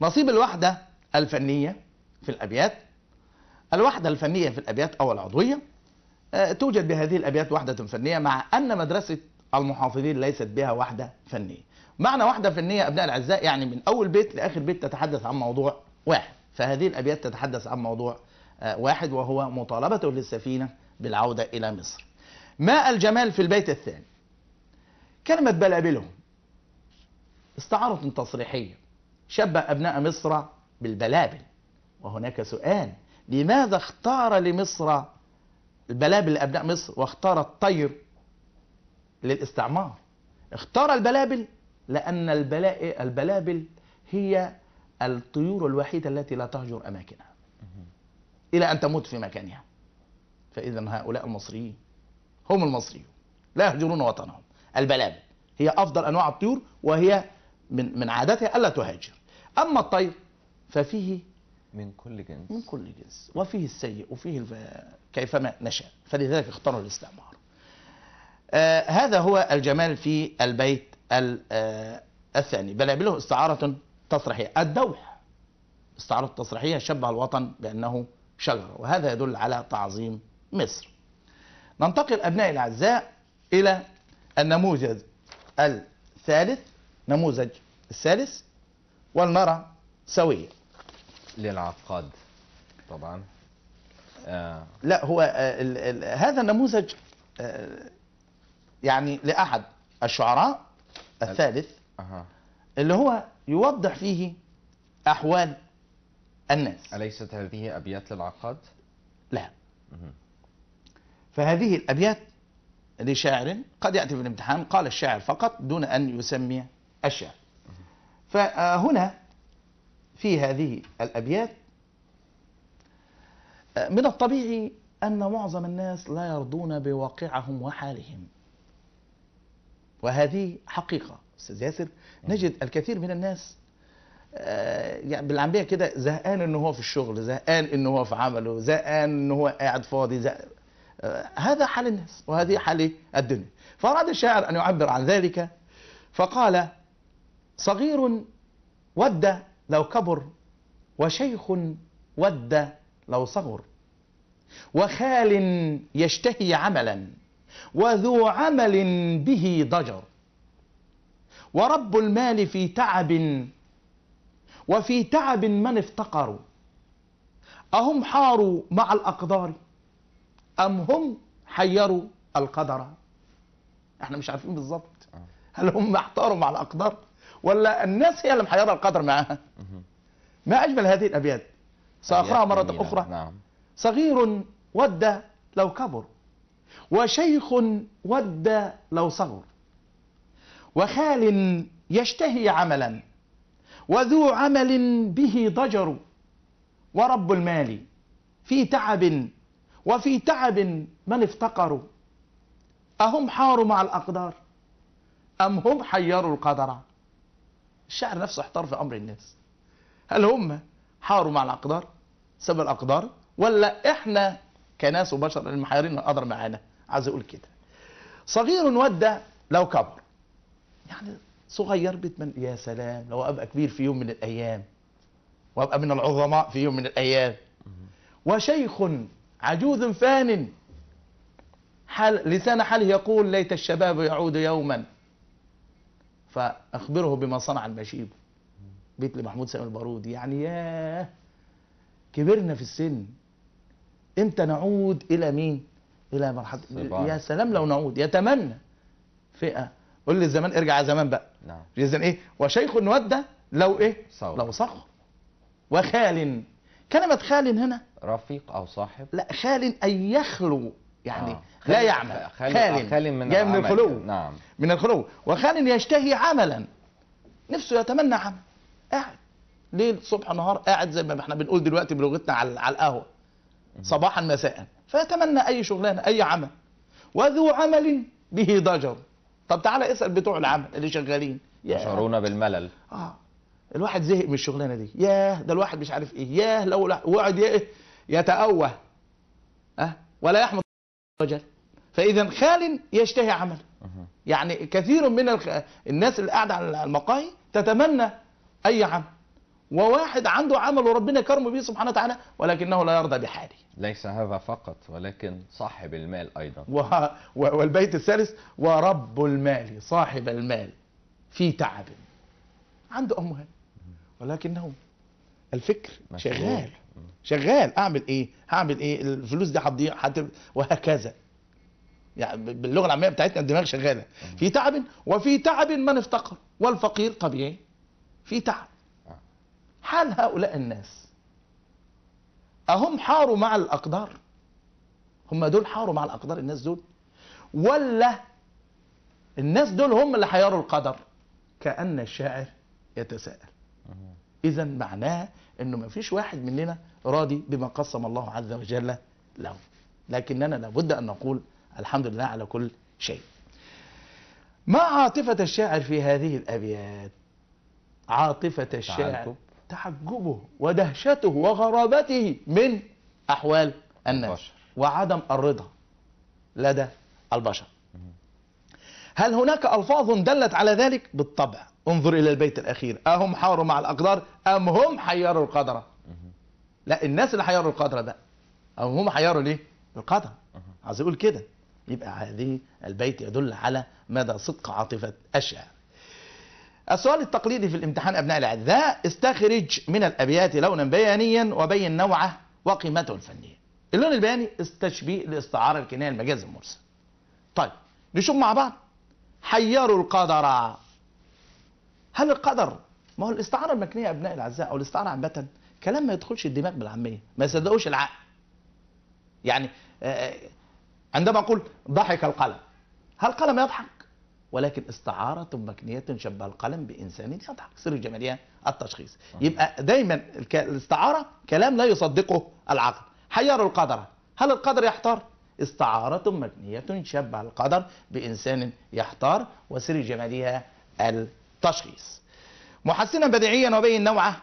نصيب الوحدة الفنية في الأبيات الوحدة الفنية في الأبيات أو العضوية آه، توجد بهذه الأبيات وحدة فنية مع أن مدرسة المحافظين ليست بها وحدة فنية معنى وحدة فنية أبناء الأعزاء يعني من أول بيت لآخر بيت تتحدث عن موضوع واحد فهذه الأبيات تتحدث عن موضوع آه، واحد وهو مطالبته للسفينة بالعودة إلى مصر ما الجمال في البيت الثاني كلمة بلابلهم استعارة تصريحية شبه أبناء مصر بالبلابل وهناك سؤال لماذا اختار لمصر البلابل لابناء مصر واختار الطير للاستعمار اختار البلابل لان البلابل هي الطيور الوحيده التي لا تهجر اماكنها الى ان تموت في مكانها فاذا هؤلاء المصريين هم المصريون لا يهجرون وطنهم البلابل هي افضل انواع الطيور وهي من من عادتها الا تهاجر اما الطير ففيه من كل جنس من كل جنس وفيه السيء وفيه كيفما نشاء فلذلك اختاروا الاستعمار آه هذا هو الجمال في البيت آه الثاني بلابله استعارة تصريحية الدوح استعارة تصريحية شبه الوطن بأنه شجرة وهذا يدل على تعظيم مصر ننتقل أبنائي الأعزاء إلى النموذج الثالث نموذج الثالث ولنرى سويه للعقاد طبعا آه. لا هو الـ آه، الـ هذا النموذج آه، يعني لأحد الشعراء الثالث أه. اللي هو يوضح فيه أحوال الناس أليست هذه أبيات للعقاد؟ لا فهذه الأبيات لشاعر قد يأتي في الامتحان قال الشاعر فقط دون أن يسمي الشعر فهنا في هذه الأبيات آه، من الطبيعي أن معظم الناس لا يرضون بواقعهم وحالهم وهذه حقيقة أستاذ ياسر نجد الكثير من الناس آه، يعني بالعنبية كده زهقان ان هو في الشغل زهقان ان هو في عمله زهقان ان هو قاعد فاضي آه، هذا حال الناس وهذه حال الدنيا فأراد الشاعر أن يعبر عن ذلك فقال صغير ود لو كبر وشيخ ود لو صغر وخال يشتهي عملا وذو عمل به ضجر ورب المال في تعب وفي تعب من افتقروا أهم حاروا مع الأقدار أم هم حيروا القدر احنا مش عارفين بالظبط آه. هل هم احتاروا مع الأقدار ولا الناس هي اللي محيره القدر معاها ما أجمل هذه الأبيات سأقرأها مرة جميلة. أخرى نعم. صغير ود لو كبر وشيخ ود لو صغر وخال يشتهي عملا وذو عمل به ضجر ورب المال في تعب وفي تعب من افتقروا أهم حاروا مع الأقدار أم هم حيروا القدر الشاعر نفسه احتار في امر الناس هل هم حاروا مع الاقدار سب الاقدار ولا احنا كناس وبشر المحيرين القدر معانا عايز اقول كده صغير ودع لو كبر يعني صغير بيتمنى يا سلام لو ابقى كبير في يوم من الايام وابقى من العظماء في يوم من الايام وشيخ عجوز فان حال لسان حاله يقول ليت الشباب يعود يوما فأخبره بما صنع المشيب بيت لمحمود سامي البارود يعني ياه كبرنا في السن امتى نعود الى مين الى مرحله يا سلام لو نعود يتمنى فئه قول لي زمان ارجع زمان بقى نعم اذا ايه وشيخ ودى لو ايه صور. لو صخر وخال كلمه خال هنا رفيق او صاحب لا خال اي يخلو يعني آه. لا يعمل خال, خال, خال من, جاي من الخلو نعم. من الخلو وخال يشتهي عملا نفسه يتمنى عمل قاعد ليل صبح نهار قاعد زي ما احنا بنقول دلوقتي بلغتنا على, على القهوه صباحا مساء فيتمنى اي شغلانه اي عمل وذو عمل به ضجر طب تعالى اسال بتوع العمل اللي شغالين يشعرون بالملل اه الواحد زهق من الشغلانه دي ياه ده الواحد مش عارف ايه ياه لو وقعد يتأوه اه ولا يحمد وجل فاذا خال يشتهي عمل يعني كثير من الناس اللي قاعده على المقاهي تتمنى اي عمل وواحد عنده عمل وربنا كرمه به سبحانه وتعالى ولكنه لا يرضى بحاله ليس هذا فقط ولكن صاحب المال ايضا و... والبيت الثالث ورب المال صاحب المال في تعب عنده اموال ولكنه الفكر شغال شغال اعمل ايه هعمل ايه الفلوس دي هتضيع وهكذا يعني باللغه العاميه بتاعتنا الدماغ شغاله في تعب وفي تعب من افتقر والفقير طبيعي في تعب حال هؤلاء الناس اهم حاروا مع الاقدار هم دول حاروا مع الاقدار الناس دول ولا الناس دول هم اللي حيروا القدر كأن الشاعر يتساءل إذا معناه انه ما فيش واحد مننا راضي بما قسم الله عز وجل له لكننا لابد ان نقول الحمد لله على كل شيء ما عاطفة الشاعر في هذه الأبيات عاطفة الشاعر تعجبه ودهشته وغرابته من أحوال الناس البشر. وعدم الرضا لدى البشر هل هناك ألفاظ دلت على ذلك بالطبع انظر إلى البيت الأخير أهم أه حاروا مع الأقدار أم هم حيروا القدر لا الناس اللي حيروا القدر بقى أم أه هم حيروا ليه القدر عايز يقول كده يبقى هذه البيت يدل على مدى صدق عاطفة الشاعر السؤال التقليدي في الامتحان أبناء الأعداء ذا استخرج من الأبيات لونا بيانيا وبين نوعه وقيمته الفنية اللون البياني استشبيه لاستعارة الكناية المجاز المرسل طيب نشوف مع بعض حيروا القدر هل القدر ما هو الاستعاره المكنيه ابنائي الاعزاء او الاستعاره عامه كلام ما يدخلش الدماغ بالعاميه ما يصدقوش العقل يعني آه، آه، عندما اقول ضحك القلم هل القلم يضحك ولكن استعارة مكنية شبه القلم بإنسان يضحك سر الجمالية التشخيص يبقى دايما الاستعارة كلام لا يصدقه العقل حيروا القدر هل القدر يحتار استعارة مكنية شبه القدر بإنسان يحتار وسر جمالها تشخيص محسنا بديعيا وبين نوعه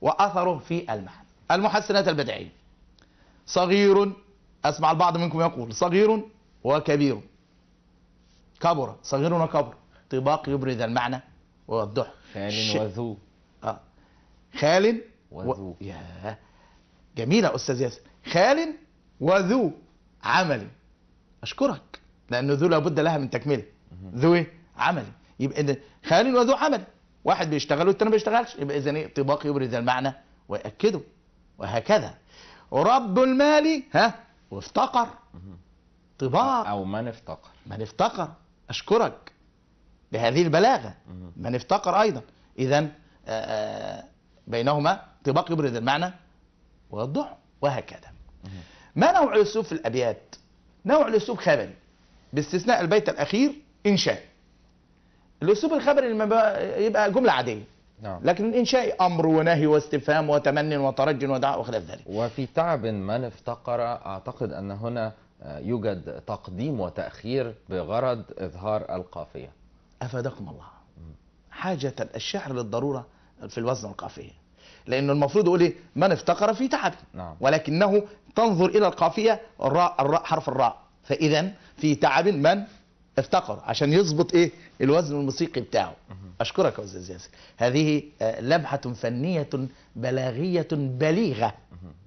وأثره في المعنى المحسنات البديعية صغير أسمع البعض منكم يقول صغير وكبير كبر صغير وكبر طباق يبرز المعنى ويوضح خال وذو آه. خال وذو و... يا جميلة أستاذ ياسر خال وذو عمل أشكرك لأن ذو لابد لها من تكملة ذو عملي يبقى خيال وذو عمل واحد بيشتغل والتاني ما بيشتغلش يبقى اذا ايه طباق يبرز المعنى ويأكده وهكذا رب المال ها وافتقر طباق او من افتقر من افتقر اشكرك بهذه البلاغه من افتقر ايضا اذا بينهما طباق يبرز المعنى ويوضح وهكذا ما نوع الاسلوب في الابيات نوع الاسلوب خبري باستثناء البيت الاخير انشاء الاسلوب الخبري لما يبقى جمله عاديه نعم. لكن الانشائي امر ونهي واستفهام وتمن وترج ودعاء وخلاف ذلك وفي تعب من افتقر اعتقد ان هنا آه، يوجد تقديم وتاخير بغرض اظهار القافيه افادكم الله حاجه الشعر للضروره في الوزن القافيه لانه المفروض يقول ايه من افتقر في تعب نعم. ولكنه تنظر الى القافيه الراء الراء حرف الراء فاذا في تعب من افتقر عشان يظبط ايه الوزن الموسيقي بتاعه اشكرك يا استاذ ياسر هذه آه، لمحه فنيه بلاغيه بليغه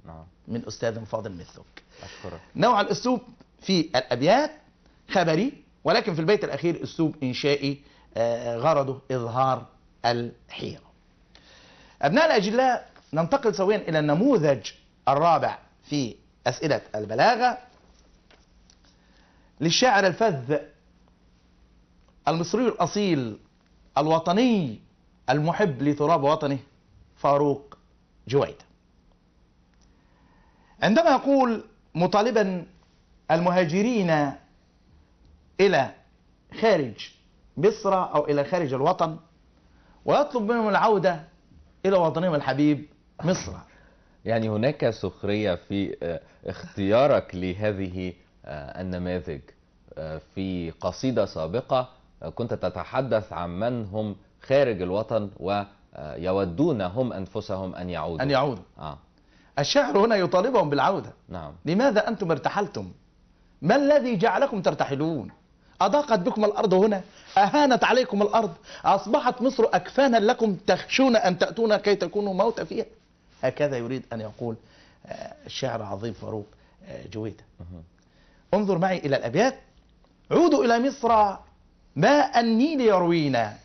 نعم. من استاذ فاضل مثلك اشكرك نوع الاسلوب في الابيات خبري ولكن في البيت الاخير اسلوب انشائي آه، غرضه اظهار الحيره ابناء الاجلاء ننتقل سويا الى النموذج الرابع في اسئله البلاغه للشاعر الفذ المصري الأصيل الوطني المحب لتراب وطنه فاروق جويد عندما يقول مطالبا المهاجرين إلى خارج مصر أو إلى خارج الوطن ويطلب منهم العودة إلى وطنهم الحبيب مصر يعني هناك سخرية في آه، اختيارك لهذه آه، النماذج آه، في قصيدة سابقة كنت تتحدث عن من هم خارج الوطن ويودون هم أنفسهم أن يعودوا أن يعودوا آه. الشاعر هنا يطالبهم بالعودة نعم. لماذا أنتم ارتحلتم ما الذي جعلكم ترتحلون أضاقت بكم الأرض هنا أهانت عليكم الأرض أصبحت مصر أكفانا لكم تخشون أن تأتون كي تكونوا موتى فيها هكذا يريد أن يقول آه، الشاعر العظيم فاروق آه، جويدة انظر معي إلى الأبيات عودوا إلى مصر ما النيل يروينا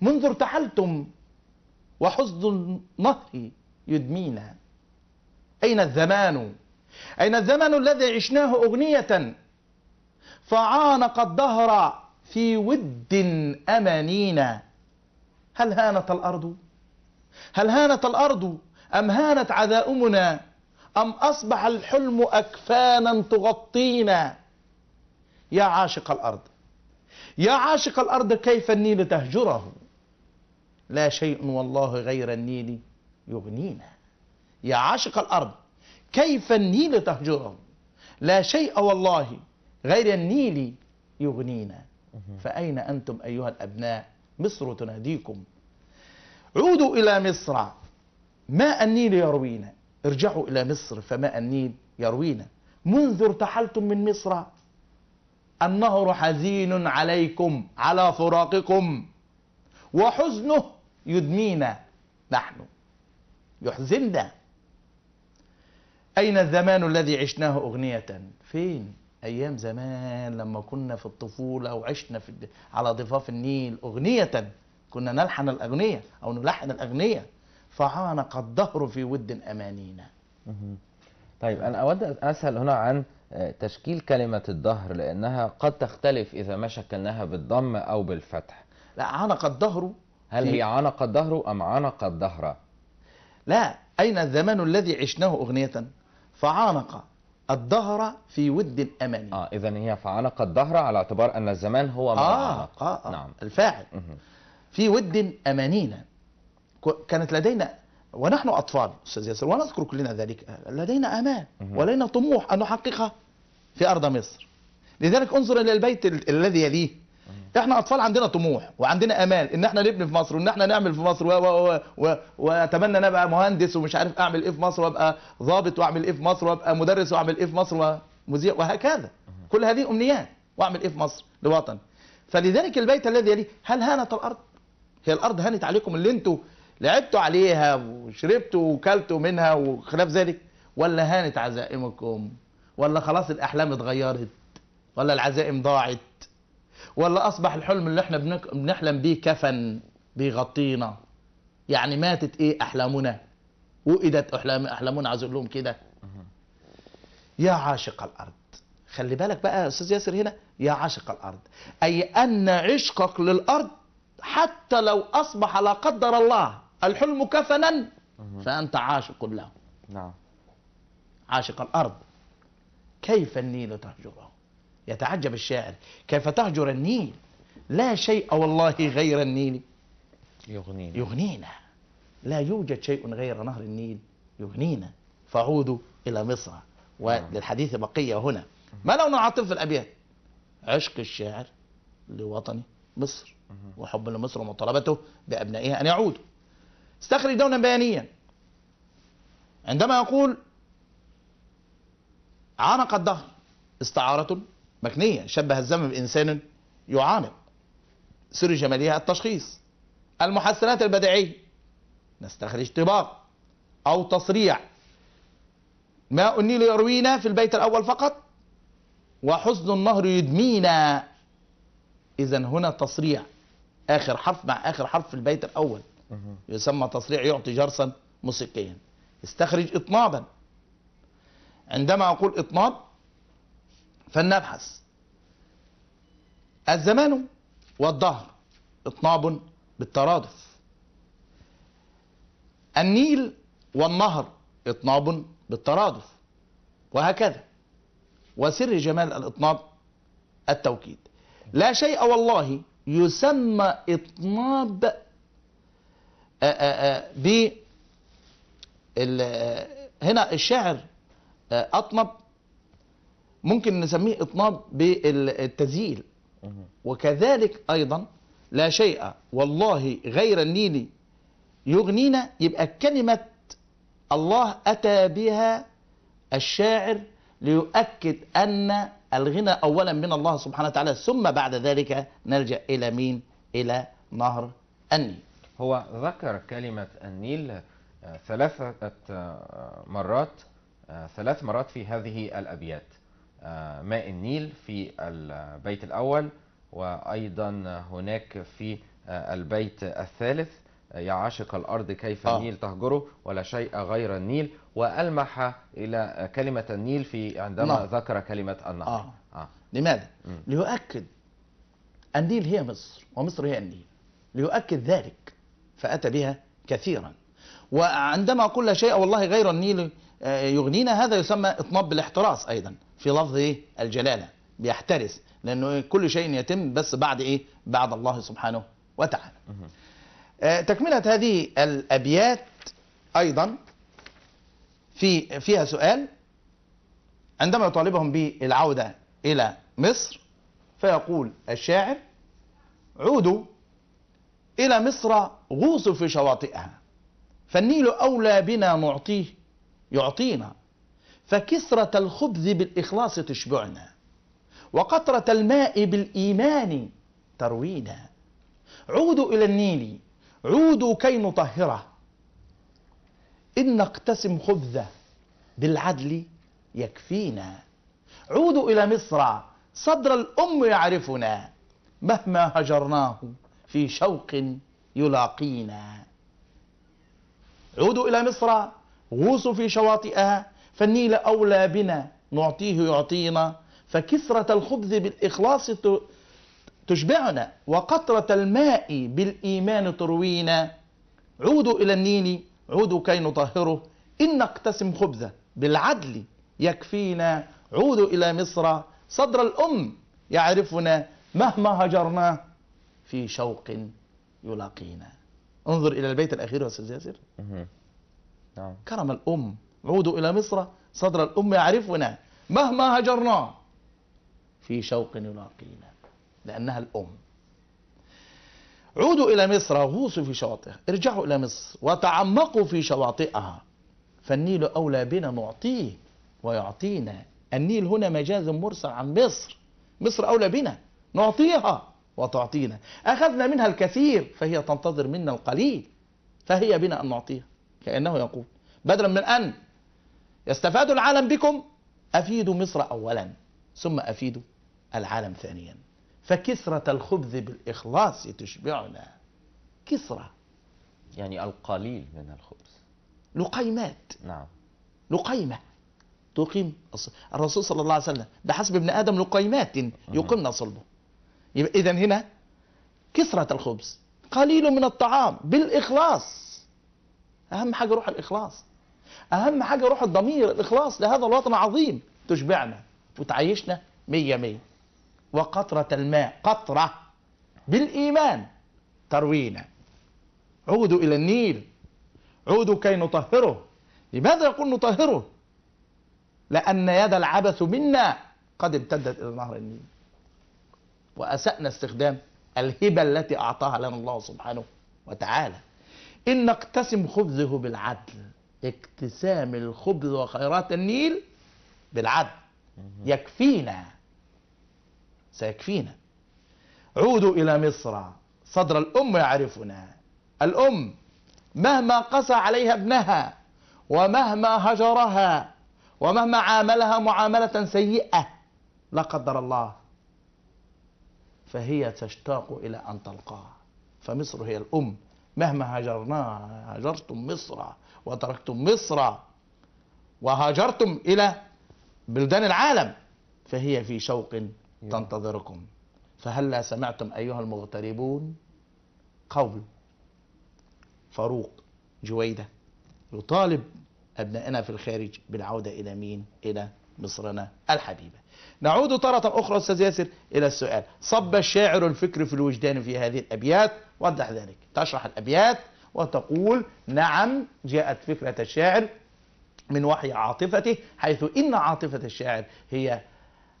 منذ ارتحلتم وحزن النهر يدمينا أين الزمان أين الزمن الذي عشناه أغنية فعانق الدهر في ود أمانينا هل هانت الأرض هل هانت الأرض أم هانت عذاؤمنا أم أصبح الحلم أكفانا تغطينا يا عاشق الأرض يا عاشق الأرض كيف النيل تهجره لا شيء والله غير النيل يغنينا يا عاشق الأرض كيف النيل تهجره لا شيء والله غير النيل يغنينا فأين أنتم أيها الأبناء مصر تناديكم عودوا إلى مصر ماء النيل يروينا ارجعوا إلى مصر فماء النيل يروينا منذ ارتحلتم من مصر النهر حزين عليكم على فراقكم وحزنه يدمينا نحن يحزننا أين الزمان الذي عشناه أغنية فين أيام زمان لما كنا في الطفولة وعشنا في على ضفاف النيل أغنية كنا نلحن الأغنية أو نلحن الأغنية فعانق الدهر في ود أمانينا طيب أنا أود أن أسأل هنا عن آه، تشكيل كلمة الظهر لأنها قد تختلف إذا ما شكلناها بالضم أو بالفتح لا عنق الظهر هل هي عنق الظهر أم عنق الظهر لا أين الزمان الذي عشناه أغنية فعانق الظهر في ود أماني آه إذا هي فعانق الظهر على اعتبار أن الزمان هو ما آه عانق آه آه نعم الفاعل في ود أمانينا كانت لدينا ونحن أطفال أستاذ ياسر ونذكر كلنا ذلك لدينا آمال ولدينا طموح أن نحققها في أرض مصر لذلك انظر إلى البيت الذي يليه احنا اطفال عندنا طموح وعندنا امال ان احنا نبني في مصر وان احنا نعمل في مصر واتمنى ان ابقى مهندس ومش عارف اعمل ايه في مصر وابقى ضابط واعمل ايه في مصر وابقى مدرس واعمل ايه في مصر ومذيع وهكذا كل هذه امنيات واعمل ايه في مصر لوطن فلذلك البيت الذي يليه هل هانت الارض هي الارض هانت عليكم اللي انتم لعبتوا عليها وشربتوا وكلتوا منها وخلاف ذلك ولا هانت عزائمكم ولا خلاص الأحلام اتغيرت ولا العزائم ضاعت ولا أصبح الحلم اللي احنا بنحلم بيه كفن بيغطينا يعني ماتت ايه أحلامنا وقدت أحلام أحلامنا عايز أقول لهم كده يا عاشق الأرض خلي بالك بقى يا أستاذ ياسر هنا يا عاشق الأرض أي أن عشقك للأرض حتى لو أصبح لا قدر الله الحلم كفنا فأنت عاشق له نعم عاشق الأرض كيف النيل تهجره يتعجب الشاعر كيف تهجر النيل لا شيء والله غير النيل يغنينا يغنينا لا يوجد شيء غير نهر النيل يغنينا فعودوا إلى مصر نعم. وللحديث بقية هنا ما لو نعاطف الأبيات عشق الشاعر لوطني مصر وحب لمصر ومطالبته بأبنائها أن يعودوا استخرج دولا بيانيا عندما يقول عانق الدهر استعارة مكنية شبه الزمن بإنسان يعانق سر جمالها التشخيص المحسنات البدعية نستخرج طباق أو تصريع ماء النيل يروينا في البيت الأول فقط وحزن النهر يدمينا إذا هنا تصريع آخر حرف مع آخر حرف في البيت الأول يسمى تصريع يعطي جرسا موسيقيا استخرج اطنابا عندما اقول اطناب فلنبحث الزمان والدهر اطناب بالترادف النيل والنهر اطناب بالترادف وهكذا وسر جمال الاطناب التوكيد لا شيء والله يسمى اطناب آه، آه، آه، ب هنا الشاعر اطنب ممكن نسميه اطناب بالتذييل وكذلك ايضا لا شيء والله غير النيل يغنينا يبقى كلمه الله اتى بها الشاعر ليؤكد ان الغنى اولا من الله سبحانه وتعالى ثم بعد ذلك نلجا الى مين الى نهر النيل هو ذكر كلمة النيل آه، ثلاثة آه، مرات آه، ثلاث مرات في هذه الأبيات ماء النيل في البيت الأول وأيضا هناك في البيت الثالث يا عاشق الأرض كيف آه. النيل تهجره ولا شيء غير النيل وألمح إلى كلمة النيل في عندما نعم. ذكر كلمة النهر آه. آه. لماذا؟ م. ليؤكد النيل هي مصر ومصر هي النيل ليؤكد ذلك فأتى بها كثيرا وعندما أقول لا شيء والله غير النيل آه، يغنينا هذا يسمى إطناب بالاحتراس أيضا في لفظ إيه؟ الجلالة بيحترس لأنه كل شيء يتم بس بعد إيه بعد الله سبحانه وتعالى آه، تكملة هذه الأبيات أيضا في فيها سؤال عندما يطالبهم بالعودة إلى مصر فيقول الشاعر عودوا إلى مصر غوصوا في شواطئها فالنيل أولى بنا نعطيه يعطينا فكسرة الخبز بالإخلاص تشبعنا وقطرة الماء بالإيمان تروينا عودوا إلى النيل عودوا كي نطهره إن نقتسم خبزه بالعدل يكفينا عودوا إلى مصر صدر الأم يعرفنا مهما هجرناه في شوق يلاقينا عودوا إلى مصر غوصوا في شواطئها فالنيل أولى بنا نعطيه يعطينا فكثرة الخبز بالإخلاص تشبعنا وقطرة الماء بالإيمان تروينا عودوا إلى النيل عودوا كي نطهره إن نقتسم خبزة بالعدل يكفينا عودوا إلى مصر صدر الأم يعرفنا مهما هجرناه في شوق يلاقينا انظر إلى البيت الأخير يا أستاذ ياسر نعم كرم الأم عودوا إلى مصر صدر الأم يعرفنا مهما هجرنا في شوق يلاقينا لأنها الأم عودوا إلى مصر غوصوا في شواطئها ارجعوا إلى مصر وتعمقوا في شواطئها فالنيل أولى بنا نعطيه ويعطينا النيل هنا مجاز مرسل عن مصر مصر أولى بنا نعطيها وتعطينا أخذنا منها الكثير فهي تنتظر منا القليل فهي بنا أن نعطيها كأنه يقول بدلا من أن يستفاد العالم بكم أفيدوا مصر أولا ثم أفيدوا العالم ثانيا فكسرة الخبز بالإخلاص تشبعنا كسرة يعني القليل من الخبز لقيمات نعم لقيمة تقيم الرسول صلى الله عليه وسلم ده حسب ابن آدم لقيمات يقمن صلبه يبقى إذا هنا كسرة الخبز قليل من الطعام بالإخلاص أهم حاجة روح الإخلاص أهم حاجة روح الضمير الإخلاص لهذا الوطن العظيم تشبعنا وتعيشنا مية مية وقطرة الماء قطرة بالإيمان تروينا عودوا إلى النيل عودوا كي نطهره لماذا يقول نطهره لأن يد العبث منا قد امتدت إلى نهر النيل وأسأنا استخدام الهبة التي أعطاها لنا الله سبحانه وتعالى إن نقتسم خبزه بالعدل اقتسام الخبز وخيرات النيل بالعدل يكفينا سيكفينا عودوا إلى مصر صدر الأم يعرفنا الأم مهما قسى عليها ابنها ومهما هجرها ومهما عاملها معاملة سيئة لا قدر الله فهي تشتاق إلى أن تلقاه فمصر هي الأم مهما هاجرنا هاجرتم مصر وتركتم مصر وهاجرتم إلى بلدان العالم فهي في شوق تنتظركم فهلا سمعتم أيها المغتربون قول فاروق جويدة يطالب أبنائنا في الخارج بالعودة إلى مين؟ إلى مصرنا الحبيبة نعود تارة أخرى أستاذ ياسر إلى السؤال صب الشاعر الفكر في الوجدان في هذه الأبيات وضح ذلك تشرح الأبيات وتقول نعم جاءت فكرة الشاعر من وحي عاطفته حيث إن عاطفة الشاعر هي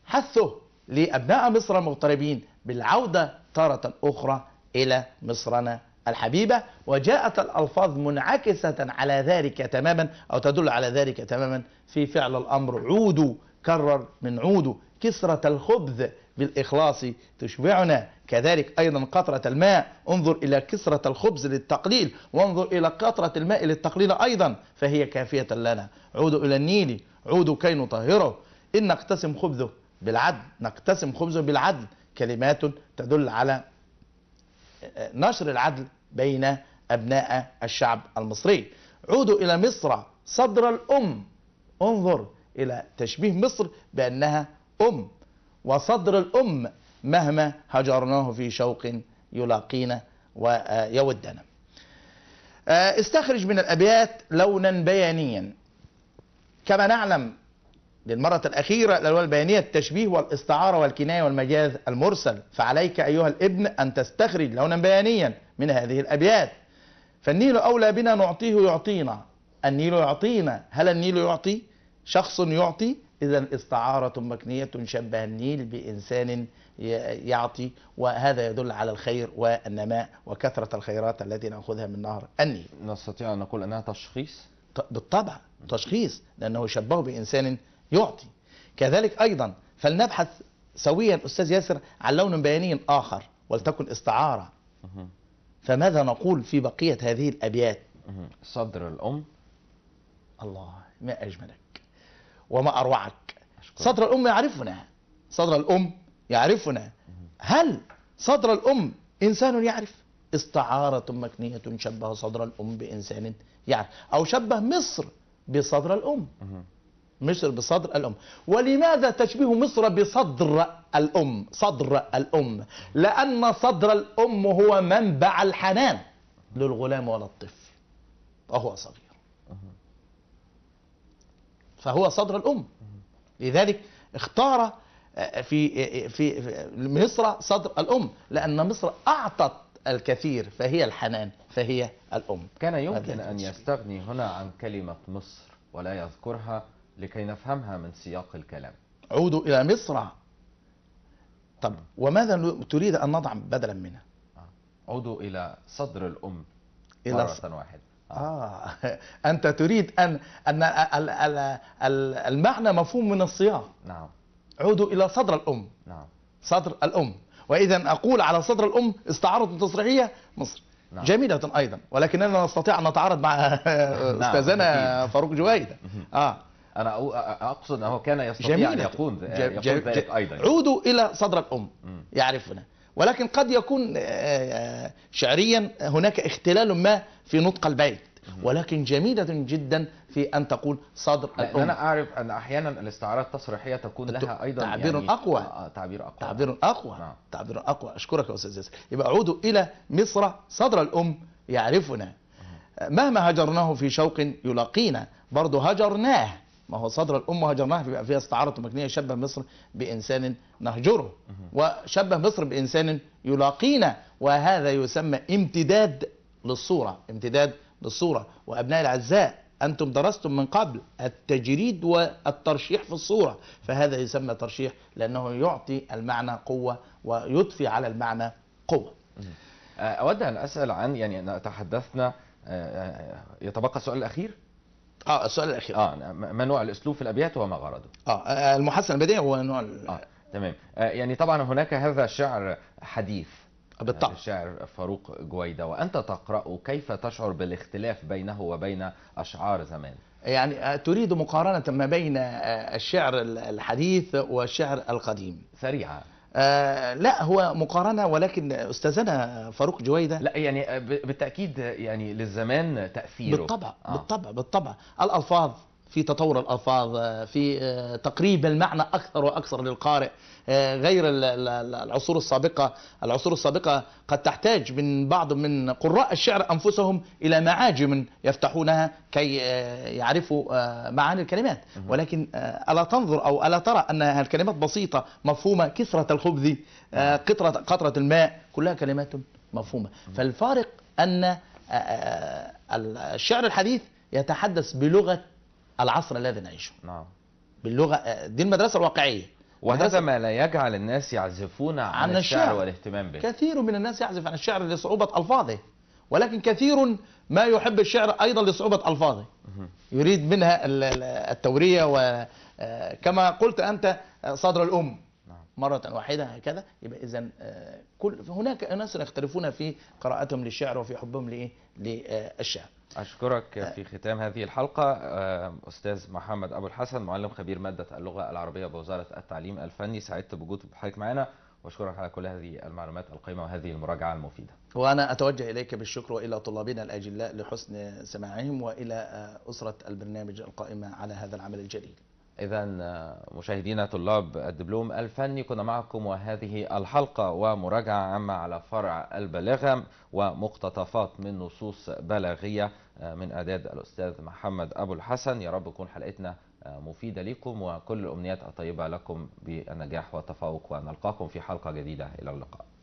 حثه لأبناء مصر المغتربين بالعودة تارة أخرى إلى مصرنا الحبيبة وجاءت الألفاظ منعكسة على ذلك تماما أو تدل على ذلك تماما في فعل الأمر عودوا كرر من عودوا كسرة الخبز بالإخلاص تشبعنا كذلك أيضا قطرة الماء انظر إلى كسرة الخبز للتقليل وانظر إلى قطرة الماء للتقليل أيضا فهي كافية لنا عودوا إلى النيل عودوا كي نطهره إن نقتسم خبزه بالعدل نقتسم خبزه بالعدل كلمات تدل على آه، نشر العدل بين أبناء الشعب المصري عودوا إلى مصر صدر الأم انظر إلى تشبيه مصر بأنها أم وصدر الأم مهما هجرناه في شوق يلاقينا ويودنا آه، استخرج من الأبيات لونا بيانيا كما نعلم للمرة الأخيرة الألوان البيانية التشبيه والاستعارة والكناية والمجاز المرسل فعليك أيها الابن أن تستخرج لونا بيانيا من هذه الأبيات فالنيل أولى بنا نعطيه يعطينا النيل يعطينا هل النيل يعطي شخص يعطي إذا استعارة مكنية شبه النيل بإنسان يعطي وهذا يدل على الخير والنماء وكثرة الخيرات التي نأخذها من نهر النيل نستطيع أن نقول أنها تشخيص بالطبع تشخيص لأنه شبهه بإنسان يعطي كذلك أيضا فلنبحث سويا أستاذ ياسر عن لون بياني آخر ولتكن استعارة فماذا نقول في بقية هذه الأبيات صدر الأم الله ما أجملك وما أروعك أشكر. صدر الأم يعرفنا صدر الأم يعرفنا هل صدر الأم إنسان يعرف استعارة مكنية شبه صدر الأم بإنسان يعرف أو شبه مصر بصدر الأم مصر بصدر الأم ولماذا تشبيه مصر بصدر الأم صدر الأم لأن صدر الأم هو منبع الحنان للغلام وللطفل وهو صغير فهو صدر الأم لذلك اختار آه، في آه، في آه، مصر صدر الأم لأن مصر أعطت الكثير فهي الحنان فهي الأم كان يمكن أن يستغني هنا عن كلمة مصر ولا يذكرها لكي نفهمها من سياق الكلام عودوا إلى مصر طب وماذا تريد أن نضع بدلا منها آه. عودوا إلى صدر الأم إلى مرة ص... واحدة آه. آه. أنت تريد أن أن المعنى مفهوم من الصياغ نعم عودوا إلى صدر الأم نعم صدر الأم وإذا أقول على صدر الأم استعارة تصريحية مصر نعم. جميلة أيضا ولكننا نستطيع أن نتعارض مع نعم، أستاذنا نعم. فاروق جويدة آه انا اقصد انه كان يستطيع جميلة. ان يكون آه، ذلك ايضا عودوا الى صدر الام يعرفنا ولكن قد يكون آه، آه، شعريا هناك اختلال ما في نطق البيت ولكن جميلة جدا في أن تقول صدر الأم أنا أعرف أن أحيانا الاستعارات التصريحية تكون لها أيضا تعبير يعني أقوى تعبير أقوى تعبير أقوى نعم. تعبير أقوى أشكرك يا أستاذ ياسر يبقى عودوا إلى مصر صدر الأم يعرفنا مهما هجرناه في شوق يلاقينا برضه هجرناه ما هو صدر الامه هجرناها بيبقى فيها استعارة مكنية شبه مصر بإنسان نهجره وشبه مصر بإنسان يلاقينا وهذا يسمى امتداد للصورة امتداد للصورة وأبنائي الأعزاء أنتم درستم من قبل التجريد والترشيح في الصورة فهذا يسمى ترشيح لأنه يعطي المعنى قوة ويضفي على المعنى قوة أه، أود أن أسأل عن يعني تحدثنا أه، أه، يتبقى السؤال الأخير اه السؤال الاخير اه نعم. ما نوع الاسلوب في الابيات وما غرضه اه, آه، المحسن البديع هو نوع آه. تمام آه يعني طبعا هناك هذا الشعر حديث آه، بالطبع الشاعر آه، فاروق جويدة وأنت تقرأه كيف تشعر بالاختلاف بينه وبين أشعار زمان يعني تريد مقارنة ما بين الشعر الحديث والشعر القديم سريعة آه لا هو مقارنه ولكن استاذنا فاروق جويده لا يعني آه، بالتاكيد آه، يعني للزمان تاثيره بالطبع آه. بالطبع بالطبع الالفاظ في تطور الألفاظ آه، في آه، تقريب المعنى أكثر وأكثر للقارئ آه، غير العصور السابقة العصور السابقة قد تحتاج من بعض من قراء الشعر أنفسهم إلى معاجم يفتحونها كي يعرفوا معاني الكلمات ولكن ألا تنظر أو ألا ترى أن الكلمات بسيطة مفهومة كثرة الخبز نعم. قطرة, قطرة الماء كلها كلمات مفهومة فالفارق أن الشعر الحديث يتحدث بلغة العصر الذي نعيشه نعم باللغه آه، دي المدرسه الواقعيه وهذا ما لا يجعل الناس يعزفون عن, عن الشعر, الشعر والاهتمام به كثير من الناس يعزف عن الشعر لصعوبة ألفاظه ولكن كثير ما يحب الشعر أيضا لصعوبة ألفاظه يريد منها التورية وكما آه، قلت أنت آه، صدر الأم نعم. مرة واحدة هكذا يبقى إذا كل هناك أناس يختلفون في قراءتهم للشعر وفي حبهم لإيه للشعر أشكرك في ختام هذه الحلقة آه، أستاذ محمد أبو الحسن معلم خبير مادة اللغة العربية بوزارة التعليم الفني سعدت بوجود حضرتك معنا وأشكرك على كل هذه المعلومات القيمة وهذه المراجعة المفيدة وأنا أتوجه إليك بالشكر وإلى طلابنا الأجلاء لحسن سماعهم وإلى آه، أسرة البرنامج القائمة على هذا العمل الجليل إذا آه، مشاهدينا طلاب الدبلوم الفني كنا معكم وهذه الحلقة ومراجعة عامة على فرع البلاغة ومقتطفات من نصوص بلاغية من اعداد الاستاذ محمد ابو الحسن يا رب تكون حلقتنا آه، مفيده لكم وكل الامنيات الطيبه لكم بالنجاح والتفوق ونلقاكم في حلقه جديده الى اللقاء